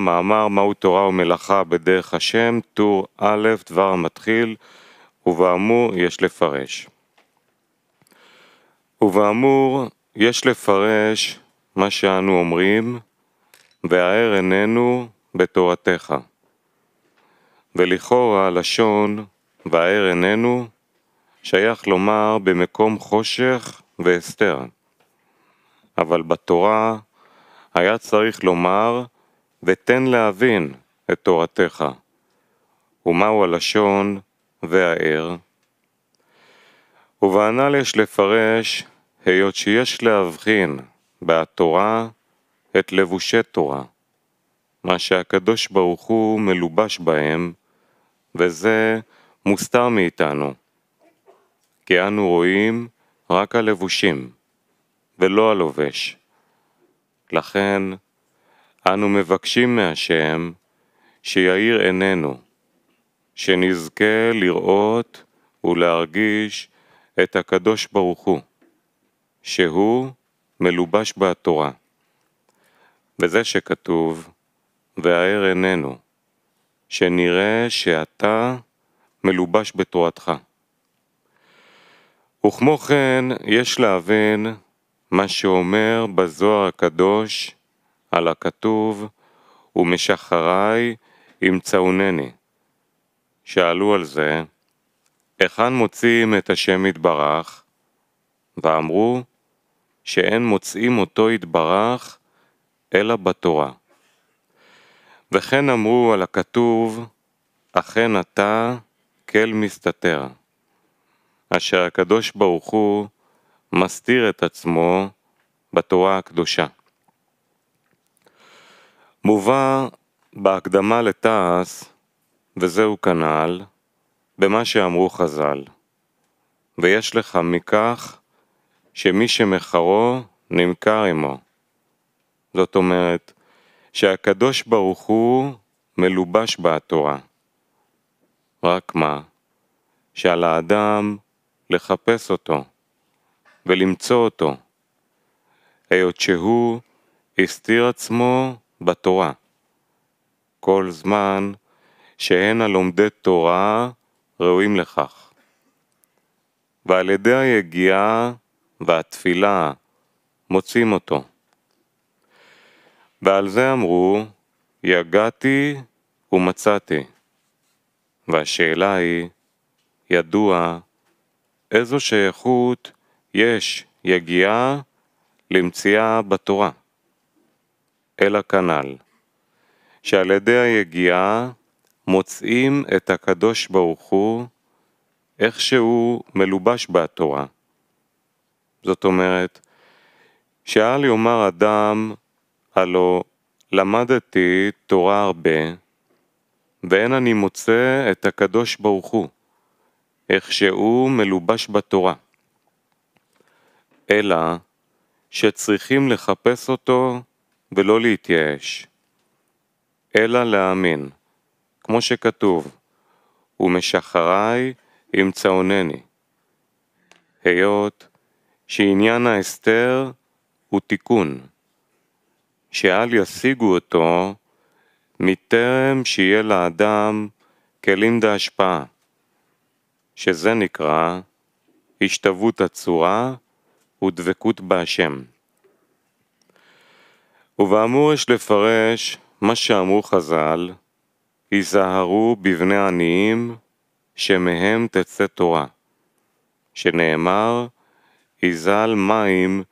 מאמר מהו תורה ומלאכה בדרך השם, טור א', דבר המתחיל, ובאמור יש לפרש. ובאמור יש לפרש מה שאנו אומרים, והאר עינינו בתורתך. ולכאורה הלשון והאר עינינו שייך לומר במקום חושך והסתר. אבל בתורה היה צריך לומר ותן להבין את תורתך. ומהו הלשון והער? ובענל יש לפרש, היות שיש להבחין בהתורה את לבושי תורה, מה שהקדוש ברוך הוא מלובש בהם, וזה מוסתר מאיתנו, כי אנו רואים רק הלבושים, ולא הלובש. לכן, אנו מבקשים מהשם שיאיר עינינו, שנזכה לראות ולהרגיש את הקדוש ברוך הוא, שהוא מלובש בתורה. וזה שכתוב, והאר עינינו, שנראה שאתה מלובש בתורתך. וכמו כן, יש להבין מה שאומר בזוהר הקדוש, על הכתוב ומשחרי ימצאונני. שאלו על זה, היכן מוצאים את השם יתברך? ואמרו שאין מוצאים אותו יתברך אלא בתורה. וכן אמרו על הכתוב, אכן אתה כל מסתתר, אשר הקדוש ברוך הוא מסתיר את עצמו בתורה הקדושה. מובא בהקדמה לתעש, וזהו כנ"ל, במה שאמרו חז"ל. ויש לך מכך שמי שמחרו נמכר עמו. זאת אומרת, שהקדוש ברוך הוא מלובש בתורה. רק מה? שעל האדם לחפש אותו ולמצוא אותו, היות שהוא הסתיר עצמו בתורה. כל זמן שהן הלומדי תורה ראויים לכך. ועל ידי היגיעה והתפילה מוצאים אותו. ועל זה אמרו, יגעתי ומצאתי. והשאלה היא, ידוע איזו שייכות יש יגיעה למציאה בתורה. אל הכנ"ל, שעל ידי היגיעה מוצאים את הקדוש ברוך הוא שהוא מלובש בתורה. זאת אומרת, שאל יאמר אדם, הלא למדתי תורה הרבה, ואין אני מוצא את הקדוש ברוך הוא, שהוא מלובש בתורה. אלא שצריכים לחפש אותו ולא להתייאש, אלא להאמין, כמו שכתוב, ומשחרי ימצאונני. היות שעניין ההסתר הוא תיקון, שאל ישיגו אותו מטרם שיהיה לאדם כלים דהשפעה, שזה נקרא השתוות הצורה ודבקות בהשם. ובאמור יש לפרש מה שאמרו חז"ל, היזהרו בבני עניים, שמהם תצא תורה, שנאמר, היזל מים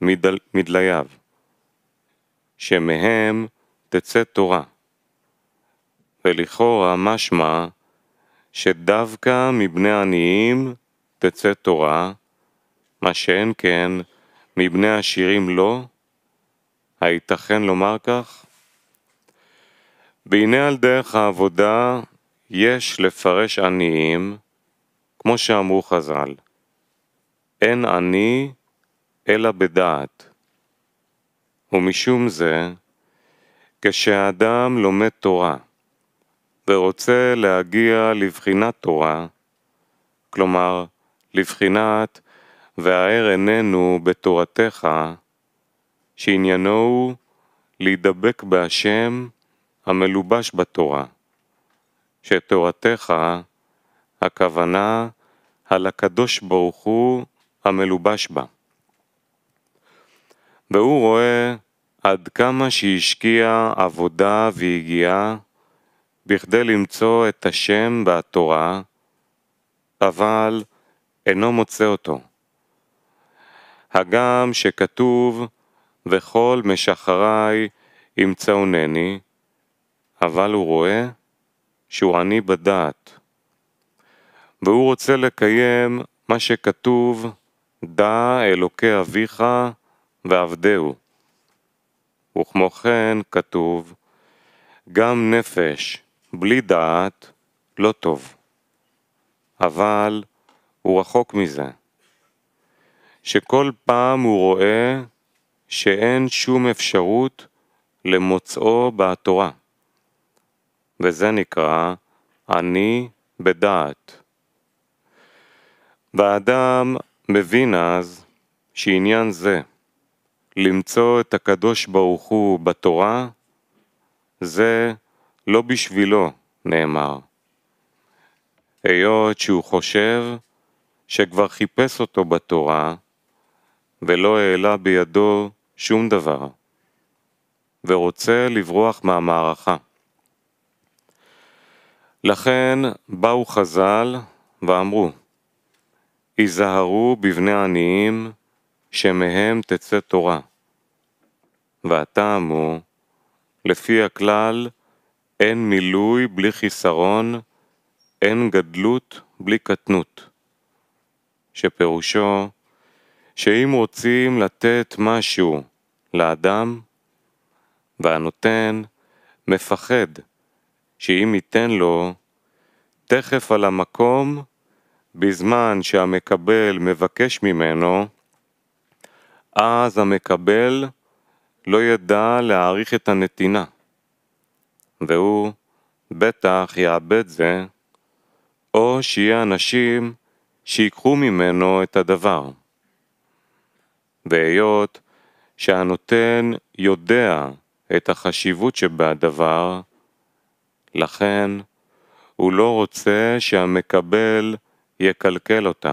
מדל... מדלייו, שמהם תצא תורה. ולכאורה משמע שדווקא מבני עניים תצא תורה, מה שאין כן מבני עשירים לא, הייתכן לומר כך? והנה על דרך העבודה יש לפרש עניים, כמו שאמרו חז"ל, אין עני אלא בדעת. ומשום זה, כשהאדם לומד תורה ורוצה להגיע לבחינת תורה, כלומר, לבחינת והאר עינינו בתורתך, שעניינו הוא להידבק בהשם המלובש בתורה, שתורתך הכוונה על הקדוש ברוך הוא המלובש בה. והוא רואה עד כמה שהשקיע עבודה והגיעה בכדי למצוא את השם והתורה, אבל אינו מוצא אותו. הגם שכתוב וכל משחרי נני, אבל הוא רואה שהוא עני בדעת. והוא רוצה לקיים מה שכתוב, דע אלוקי אביך ועבדהו. וכמו כן כתוב, גם נפש בלי דעת לא טוב. אבל הוא רחוק מזה. שכל פעם הוא רואה שאין שום אפשרות למוצאו בתורה. וזה נקרא אני בדעת. והאדם מבין אז שעניין זה, למצוא את הקדוש ברוך הוא בתורה, זה לא בשבילו נאמר. היות שהוא חושב שכבר חיפש אותו בתורה, ולא העלה בידו שום דבר, ורוצה לברוח מהמערכה. לכן באו חז"ל ואמרו, היזהרו בבני עניים, שמהם תצא תורה. והטעם הוא, לפי הכלל, אין מילוי בלי חיסרון, אין גדלות בלי קטנות, שפירושו שאם רוצים לתת משהו לאדם, והנותן מפחד שאם ייתן לו, תכף על המקום, בזמן שהמקבל מבקש ממנו, אז המקבל לא ידע להעריך את הנתינה, והוא בטח יאבד זה, או שיהיה אנשים שיקחו ממנו את הדבר. והיות שהנותן יודע את החשיבות שבדבר, לכן הוא לא רוצה שהמקבל יקלקל אותה.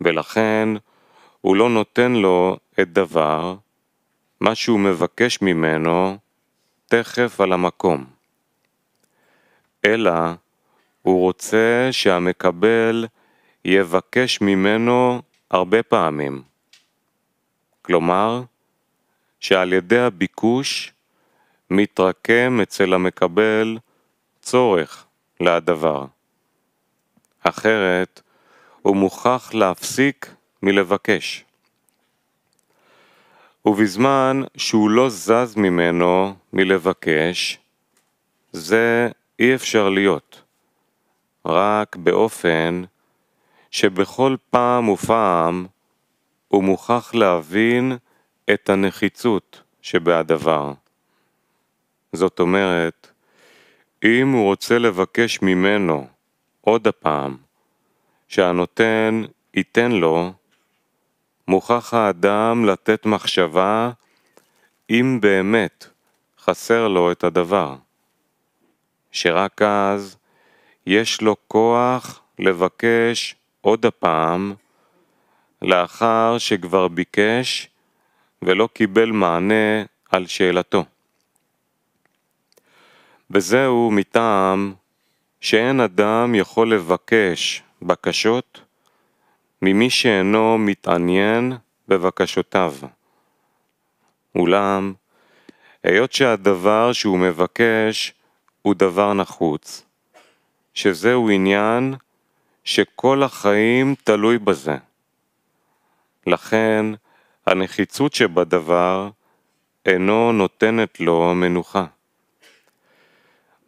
ולכן הוא לא נותן לו את דבר, מה שהוא מבקש ממנו, תכף על המקום. אלא הוא רוצה שהמקבל יבקש ממנו הרבה פעמים. כלומר, שעל ידי הביקוש מתרקם אצל המקבל צורך להדבר. אחרת, הוא מוכרח להפסיק מלבקש. ובזמן שהוא לא זז ממנו מלבקש, זה אי אפשר להיות, רק באופן שבכל פעם ופעם הוא מוכרח להבין את הנחיצות שבהדבר. זאת אומרת, אם הוא רוצה לבקש ממנו, עוד הפעם, שהנותן ייתן לו, מוכרח האדם לתת מחשבה אם באמת חסר לו את הדבר, שרק אז יש לו כוח לבקש עוד הפעם לאחר שכבר ביקש ולא קיבל מענה על שאלתו. וזהו מטעם שאין אדם יכול לבקש בקשות ממי שאינו מתעניין בבקשותיו. אולם, היות שהדבר שהוא מבקש הוא דבר נחוץ, שזהו עניין שכל החיים תלוי בזה. לכן הנחיצות שבדבר אינו נותנת לו מנוחה.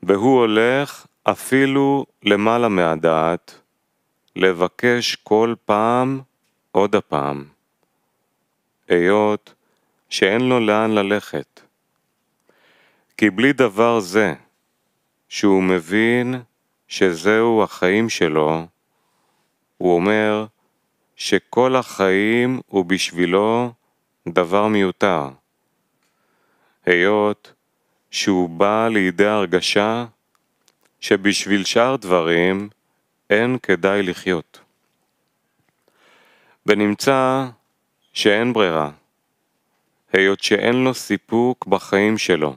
והוא הולך אפילו למעלה מהדעת, לבקש כל פעם עוד הפעם, היות שאין לו לאן ללכת. כי בלי דבר זה, שהוא מבין שזהו החיים שלו, הוא אומר, שכל החיים הוא בשבילו דבר מיותר. היות שהוא בא לידי הרגשה שבשביל שאר דברים אין כדאי לחיות. ונמצא שאין ברירה, היות שאין לו סיפוק בחיים שלו.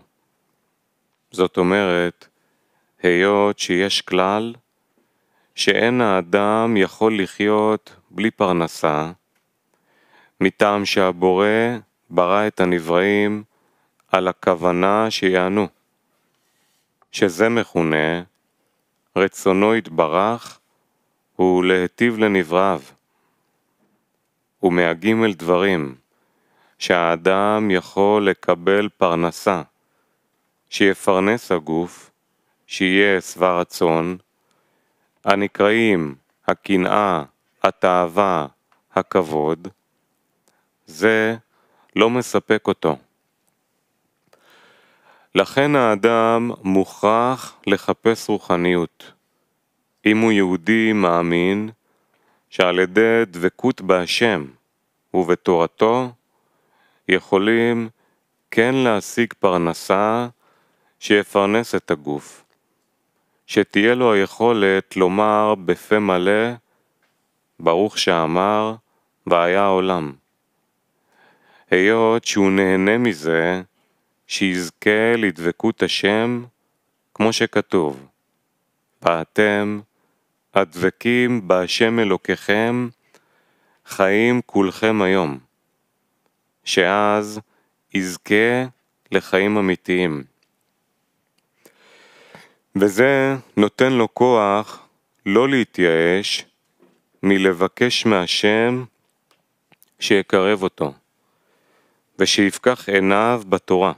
זאת אומרת, היות שיש כלל שאין האדם יכול לחיות בלי פרנסה, מטעם שהבורא ברא את הנבראים על הכוונה שיענו, שזה מכונה רצונו יתברך הוא להיטיב לנבראיו. ומהגימל דברים שהאדם יכול לקבל פרנסה, שיפרנס הגוף, שיהיה שבע רצון, הנקראים הקנאה, התאווה, הכבוד, זה לא מספק אותו. לכן האדם מוכרח לחפש רוחניות. אם הוא יהודי מאמין שעל ידי דבקות בהשם ובתורתו יכולים כן להשיג פרנסה שיפרנס את הגוף, שתהיה לו היכולת לומר בפה מלא ברוך שאמר, והיה העולם. היות שהוא נהנה מזה, שיזכה לדבקות השם, כמו שכתוב, ואתם, הדבקים בהשם אלוקיכם, חיים כולכם היום, שאז יזכה לחיים אמיתיים. וזה נותן לו כוח לא להתייאש מלבקש מהשם שיקרב אותו, ושיפקח עיניו בתורה.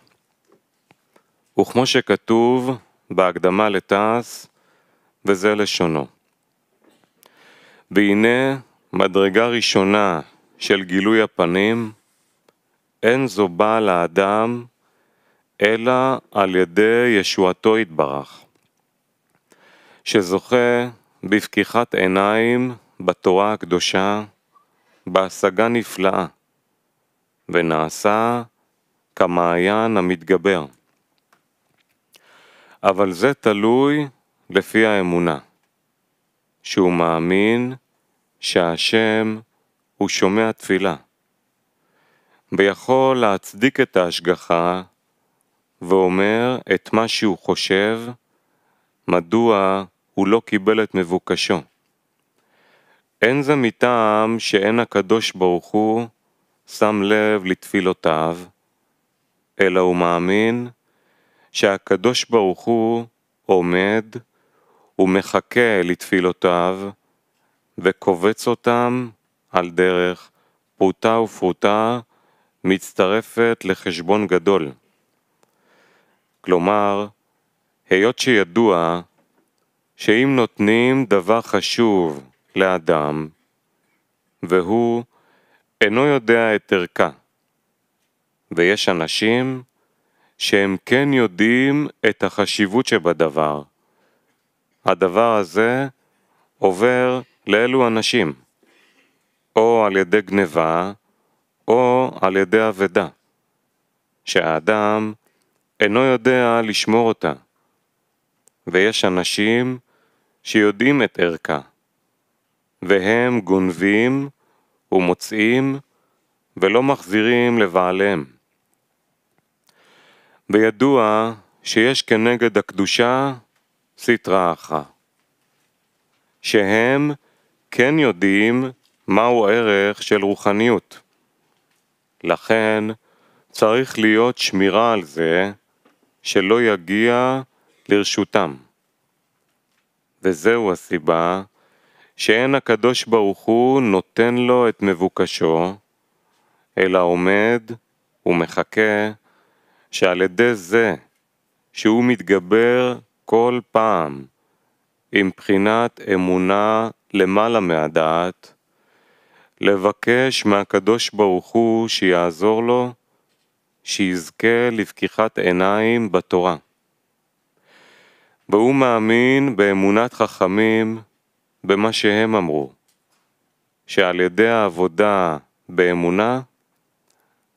וכמו שכתוב בהקדמה לתעש, וזה לשונו. והנה מדרגה ראשונה של גילוי הפנים, אין זו באה לאדם, אלא על ידי ישועתו יתברך, שזוכה בפקיחת עיניים בתורה הקדושה בהשגה נפלאה, ונעשה כמעיין המתגבר. אבל זה תלוי לפי האמונה, שהוא מאמין שהשם הוא שומע תפילה, ויכול להצדיק את ההשגחה ואומר את מה שהוא חושב, מדוע הוא לא קיבל את מבוקשו. אין זה מטעם שאין הקדוש ברוך הוא שם לב לתפילותיו, אלא הוא מאמין שהקדוש ברוך הוא עומד ומחכה לתפילותיו וקובץ אותם על דרך פרוטה ופרוטה מצטרפת לחשבון גדול. כלומר, היות שידוע שאם נותנים דבר חשוב לאדם, והוא אינו יודע את ערכה. ויש אנשים שהם כן יודעים את החשיבות שבדבר. הדבר הזה עובר לאלו אנשים, או על ידי גניבה, או על ידי אבדה, שהאדם אינו יודע לשמור אותה. ויש אנשים שיודעים את ערכה, והם גונבים ומוצאים ולא מחזירים לבעליהם. וידוע שיש כנגד הקדושה סטרא אחא, שהם כן יודעים מהו ערך של רוחניות. לכן צריך להיות שמירה על זה שלא יגיע לרשותם. וזהו הסיבה שאין הקדוש ברוך הוא נותן לו את מבוקשו, אלא עומד ומחכה שעל ידי זה שהוא מתגבר כל פעם עם בחינת אמונה למעלה מהדעת, לבקש מהקדוש ברוך הוא שיעזור לו, שיזכה לפקיחת עיניים בתורה. והוא מאמין באמונת חכמים במה שהם אמרו, שעל ידי העבודה באמונה,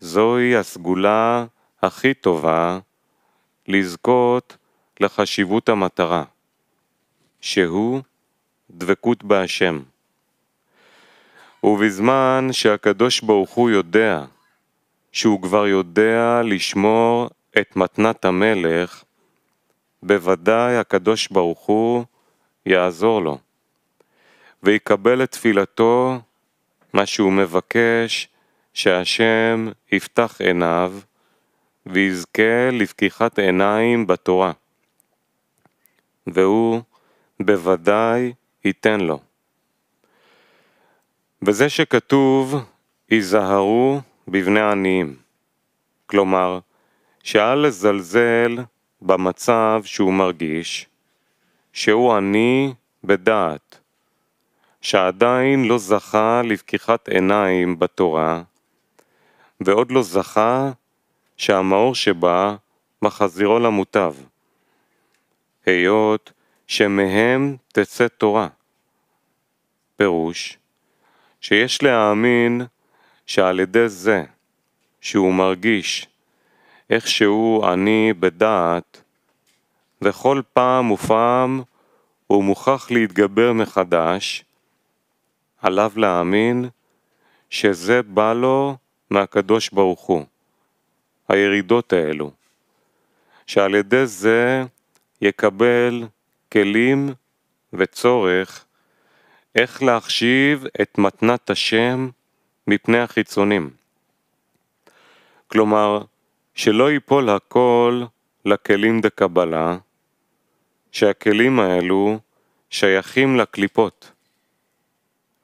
זוהי הסגולה הכי טובה לזכות לחשיבות המטרה, שהוא דבקות בהשם. ובזמן שהקדוש ברוך הוא יודע שהוא כבר יודע לשמור את מתנת המלך, בוודאי הקדוש ברוך הוא יעזור לו. ויקבל את תפילתו, מה שהוא מבקש, שהשם יפתח עיניו ויזכה לפקיחת עיניים בתורה, והוא בוודאי ייתן לו. בזה שכתוב, היזהרו בבני עניים. כלומר, שאל לזלזל במצב שהוא מרגיש, שהוא עני בדעת, שעדיין לא זכה לפקיחת עיניים בתורה, ועוד לא זכה שהמאור שבה מחזירו למוטב, היות שמהם תצא תורה. פירוש, שיש להאמין שעל ידי זה שהוא מרגיש איך שהוא עני בדעת, וכל פעם ופעם הוא מוכרח להתגבר מחדש, עליו להאמין שזה בא לו מהקדוש ברוך הוא, הירידות האלו, שעל ידי זה יקבל כלים וצורך איך להחשיב את מתנת השם מפני החיצונים. כלומר, שלא ייפול הכל לכלים דקבלה, שהכלים האלו שייכים לקליפות.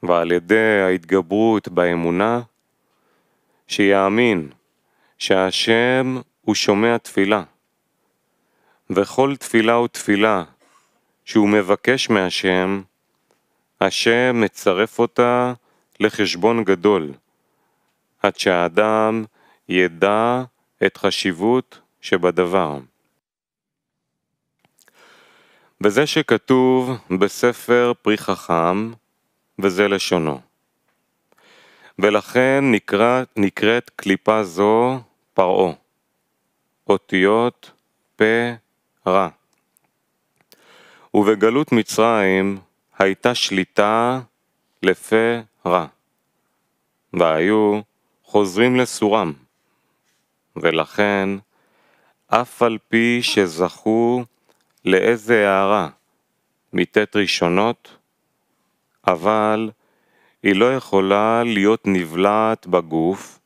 ועל ידי ההתגברות באמונה, שיאמין שהשם הוא שומע תפילה, וכל תפילה תפילה שהוא מבקש מהשם, השם מצרף אותה לחשבון גדול, עד שהאדם ידע את חשיבות שבדבר. וזה שכתוב בספר פרי חכם, וזה לשונו. ולכן נקרא, נקראת קליפה זו פרעה, אותיות פרע. ובגלות מצרים הייתה שליטה לפה רע, והיו חוזרים לסורם, ולכן אף על פי שזכו לאיזה הערה מט' ראשונות, אבל היא לא יכולה להיות נבלעת בגוף,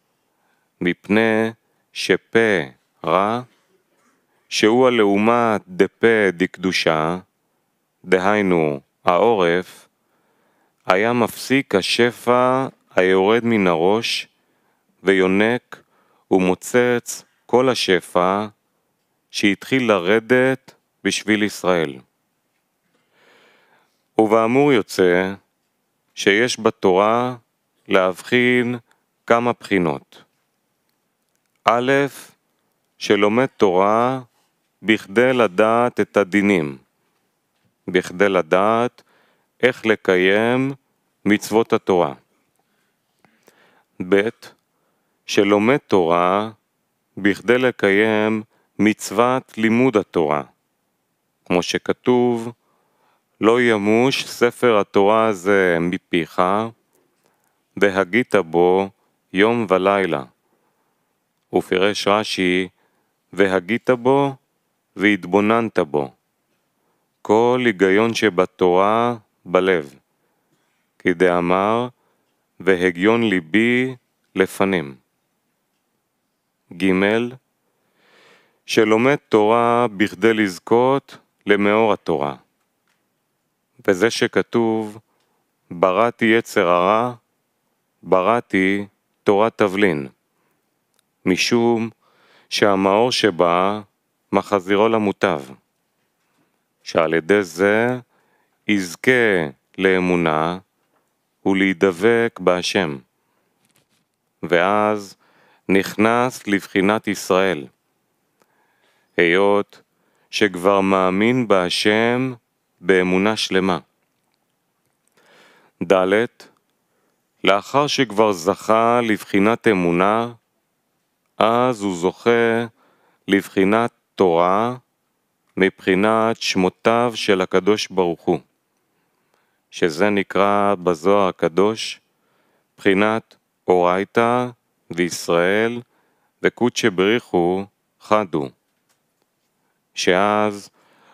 מפני שפה רע, שהוא הלעומת דפה דקדושה, דהיינו העורף, היה מפסיק השפע היורד מן הראש, ויונק ומוצץ כל השפע שהתחיל לרדת בשביל ישראל. ובאמור יוצא שיש בתורה להבחין כמה בחינות. א', שלומד תורה בכדי לדעת את הדינים, בכדי לדעת איך לקיים מצוות התורה. ב', שלומד תורה בכדי לקיים מצוות לימוד התורה, כמו שכתוב לא ימוש ספר התורה הזה מפיך, והגית בו יום ולילה. ופירש רש"י, והגית בו והתבוננת בו. כל היגיון שבתורה בלב. כי דאמר, והגיון ליבי לפנים. ג. שלומד תורה בכדי לזכות למאור התורה. וזה שכתוב, בראתי יצר הרע, בראתי תורת תבלין. משום שהמאור שבה מחזירו למוטב, שעל ידי זה יזכה לאמונה ולהידבק בהשם. ואז נכנס לבחינת ישראל. היות שכבר מאמין בהשם באמונה שלמה. ד. לאחר שכבר זכה לבחינת אמונה, אז הוא זוכה לבחינת תורה מבחינת שמותיו של הקדוש ברוך הוא, שזה נקרא בזוהר הקדוש בחינת אורייתא וישראל וקודשא בריחו חד הוא, שאז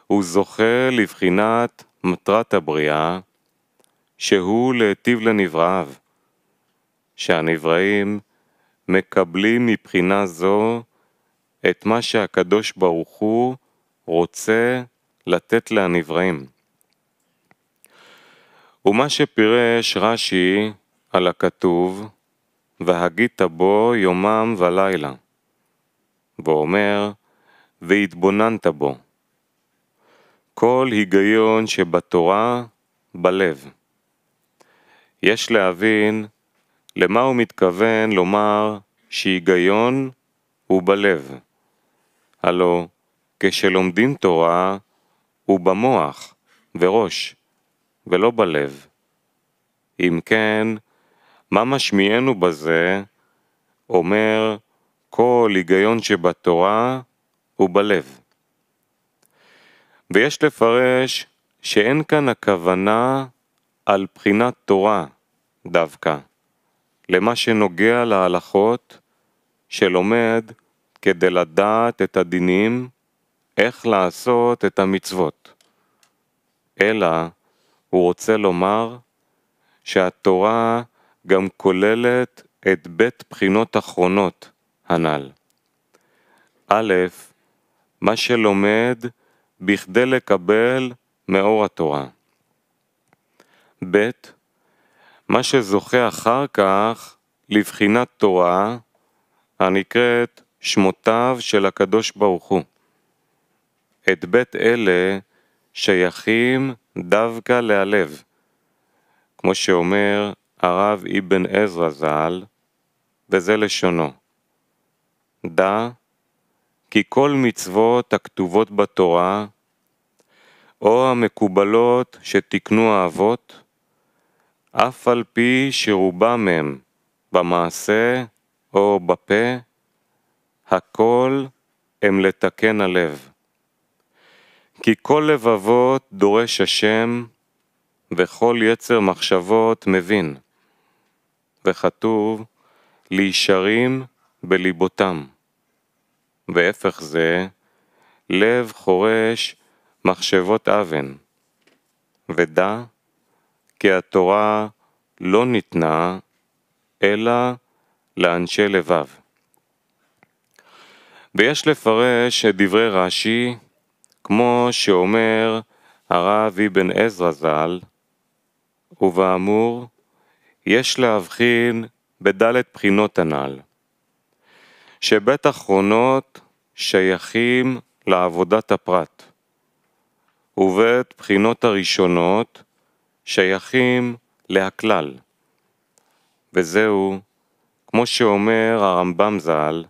הוא זוכה לבחינת מטרת הבריאה, שהוא להיטיב לנבראיו, שהנבראים מקבלים מבחינה זו את מה שהקדוש ברוך הוא רוצה לתת לנבראים. ומה שפירש רש"י על הכתוב, והגית בו יומם ולילה, ואומר, והתבוננת בו. כל היגיון שבתורה בלב. יש להבין למה הוא מתכוון לומר שהיגיון הוא בלב. הלו, כשלומדים תורה הוא במוח וראש ולא בלב. אם כן, מה משמיענו בזה אומר כל היגיון שבתורה הוא בלב. ויש לפרש שאין כאן הכוונה על בחינת תורה דווקא, למה שנוגע להלכות שלומד כדי לדעת את הדינים, איך לעשות את המצוות. אלא הוא רוצה לומר שהתורה גם כוללת את בית בחינות אחרונות הנ"ל. א', מה שלומד בכדי לקבל מאור התורה. ב. מה שזוכה אחר כך לבחינת תורה הנקראת שמותיו של הקדוש ברוך הוא. את בית אלה שייכים דווקא להלב. כמו שאומר הרב אבן עזרא ז"ל, וזה לשונו. דע כי כל מצוות הכתובות בתורה, או המקובלות שתיקנו האבות, אף על פי שרובם הם במעשה או בפה, הכל הם לתקן הלב. כי כל לבבות דורש השם, וכל יצר מחשבות מבין. וכתוב, לישרים בליבותם. והפך זה, לב חורש מחשבות אבן. ודע כי התורה לא ניתנה אלא לאנשי לבב. ויש לפרש את דברי רש"י, כמו שאומר הרב אבן עזרא ז"ל, ובאמור, יש להבחין בדלת בחינות הנ"ל. שבית אחרונות שייכים לעבודת הפרט, ובית בחינות הראשונות שייכים להכלל. וזהו, כמו שאומר הרמב"ם ז"ל,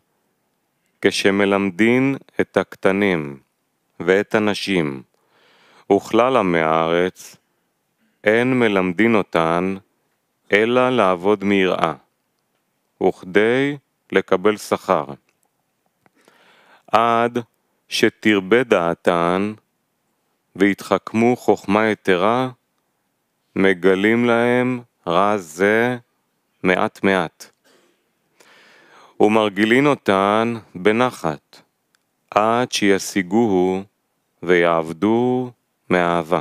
כשמלמדין את הקטנים ואת הנשים וכלל עמי הארץ, אין מלמדין אותן אלא לעבוד מיראה, וכדי לקבל שכר. עד שתרבה דעתן ויתחכמו חוכמה יתרה, מגלים להם רע זה מעט מעט. ומרגילין אותן בנחת, עד שישיגוהו ויעבדו מאהבה.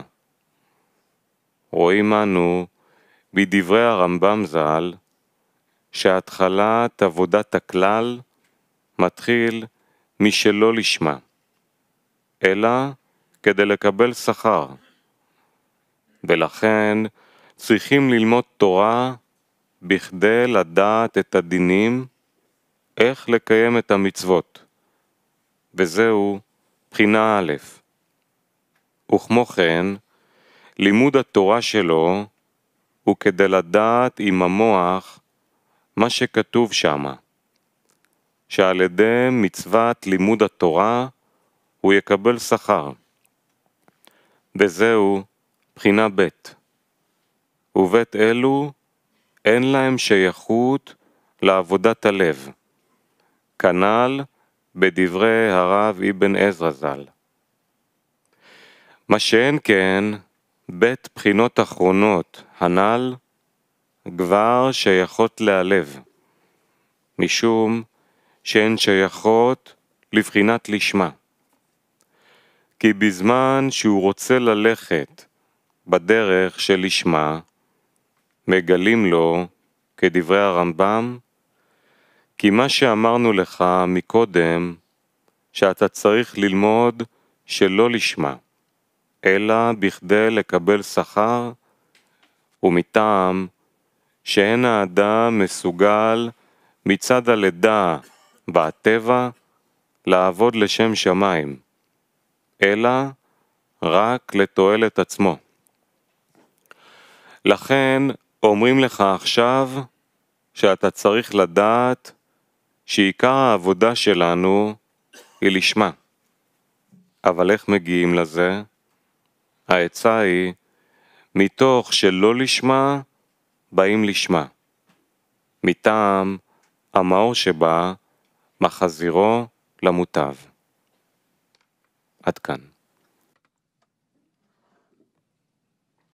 רואים אנו בדברי הרמב"ם ז"ל, שהתחלת עבודת הכלל מתחיל משלא לשמה, אלא כדי לקבל שכר. ולכן צריכים ללמוד תורה בכדי לדעת את הדינים, איך לקיים את המצוות. וזהו בחינה א'. וכמו כן, לימוד התורה שלו הוא כדי לדעת עם המוח מה שכתוב שמה, שעל ידי מצוות לימוד התורה הוא יקבל שכר. וזהו בחינה ב', ובית אלו אין להם שייכות לעבודת הלב. כנ"ל בדברי הרב אבן עזרא ז"ל. מה שאין כן, בית בחינות אחרונות הנ"ל, כבר שייכות להלב, משום שהן שייכות לבחינת לשמה. כי בזמן שהוא רוצה ללכת בדרך שלשמה, מגלים לו, כדברי הרמב"ם, כי מה שאמרנו לך מקודם, שאתה צריך ללמוד שלא לשמה, אלא בכדי לקבל שכר ומטעם שאין האדם מסוגל מצד הלידה והטבע לעבוד לשם שמיים, אלא רק לתועלת עצמו. לכן אומרים לך עכשיו שאתה צריך לדעת שעיקר העבודה שלנו היא לשמה. אבל איך מגיעים לזה? העצה היא, מתוך שלא לשמה, באים לשמה. מטעם המאור שבא מחזירו למוטב. עד כאן.